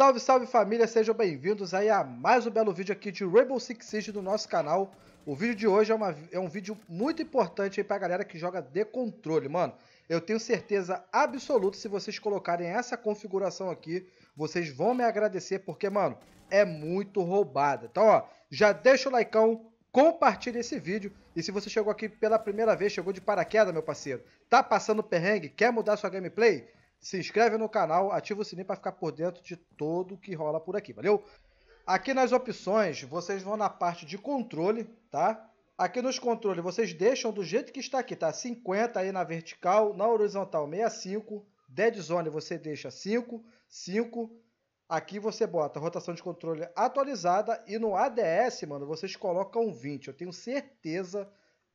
Salve, salve família, sejam bem-vindos aí a mais um belo vídeo aqui de Rainbow Six Siege do nosso canal. O vídeo de hoje é, uma, é um vídeo muito importante aí pra galera que joga de controle, mano. Eu tenho certeza absoluta, se vocês colocarem essa configuração aqui, vocês vão me agradecer, porque, mano, é muito roubada. Então, ó, já deixa o likeão, compartilha esse vídeo. E se você chegou aqui pela primeira vez, chegou de paraquedas, meu parceiro, tá passando perrengue, quer mudar sua gameplay? se inscreve no canal, ativa o sininho para ficar por dentro de todo o que rola por aqui, valeu? Aqui nas opções, vocês vão na parte de controle, tá? Aqui nos controles, vocês deixam do jeito que está aqui, tá? 50 aí na vertical, na horizontal 65, dead zone você deixa 5, 5. Aqui você bota rotação de controle atualizada e no ADS, mano, vocês colocam 20. Eu tenho certeza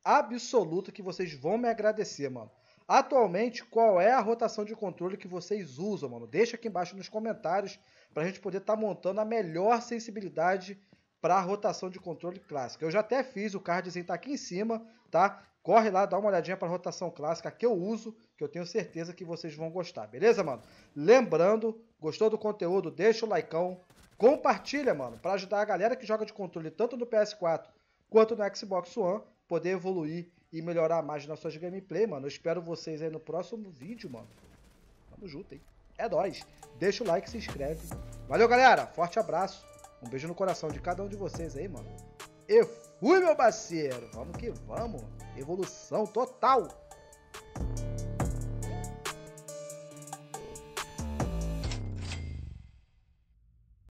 absoluta que vocês vão me agradecer, mano. Atualmente, qual é a rotação de controle que vocês usam, mano? Deixa aqui embaixo nos comentários para a gente poder estar tá montando a melhor sensibilidade para a rotação de controle clássica. Eu já até fiz o cardzinho tá aqui em cima, tá? Corre lá, dá uma olhadinha para a rotação clássica que eu uso, que eu tenho certeza que vocês vão gostar, beleza, mano? Lembrando, gostou do conteúdo? Deixa o likeão, compartilha, mano, para ajudar a galera que joga de controle tanto no PS4 quanto no Xbox One poder evoluir e melhorar mais nossas gameplay, mano. Eu espero vocês aí no próximo vídeo, mano. Tamo junto, hein? É nóis. Deixa o like, se inscreve. Valeu, galera. Forte abraço. Um beijo no coração de cada um de vocês aí, mano. E fui, meu parceiro. Vamos que vamos. Evolução total.